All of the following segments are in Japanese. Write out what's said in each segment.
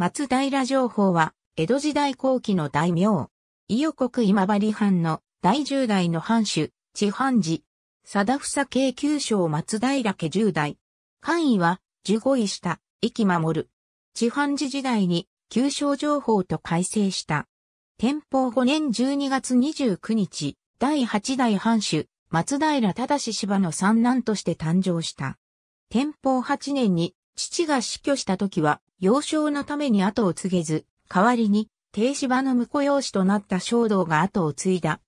松平情報は、江戸時代後期の大名。伊予国今治藩の第十代の藩主、地藩寺。貞房慶九将松平家十代。官位は、十五位下、息守る。地藩寺時代に、九将情報と改正した。天保5年12月29日、第八代藩主、松平忠芝の三男として誕生した。天保8年に、父が死去した時は、幼少のために後を継げず、代わりに、停止場の婿養子となった衝動が後を継いだ。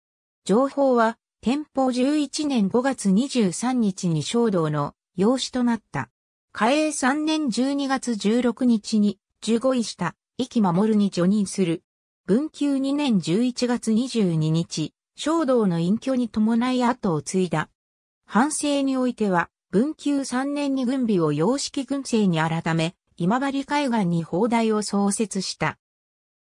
情報は、天保11年5月23日に衝動の養子となった。嘉永3年12月16日に、15位した、生き守に除任する。文久2年11月22日、衝動の隠居に伴い後を継いだ。反省においては、文久3年に軍備を様式軍政に改め、今治海岸に砲台を創設した。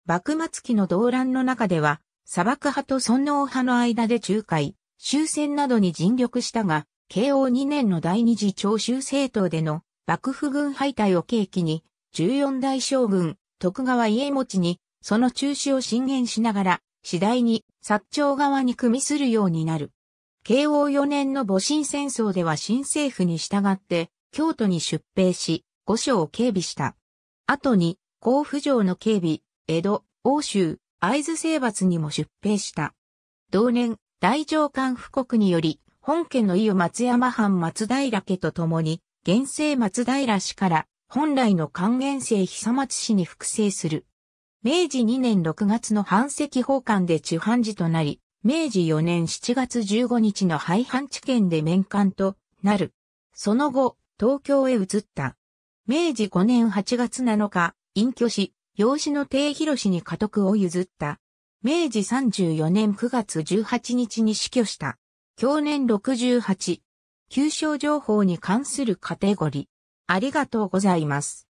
幕末期の動乱の中では、砂漠派と尊王派の間で仲介、終戦などに尽力したが、慶応2年の第二次長州政党での幕府軍敗退を契機に、14代将軍、徳川家持に、その中止を進言しながら、次第に、薩長側に組みするようになる。慶応4年の戊辰戦争では新政府に従って、京都に出兵し、御所を警備した。後に、甲府城の警備、江戸、欧州、会津征伐にも出兵した。同年、大上官布告により、本家の伊予松山藩松平家と共に、現世松平氏から本来の還元生久松氏に複製する。明治2年6月の藩籍法官で地藩事となり、明治4年7月15日の廃藩置県で面官となる。その後、東京へ移った。明治5年8月7日、隠居し、養子の定広氏に家督を譲った。明治34年9月18日に死去した。去年68。旧称情報に関するカテゴリー。ありがとうございます。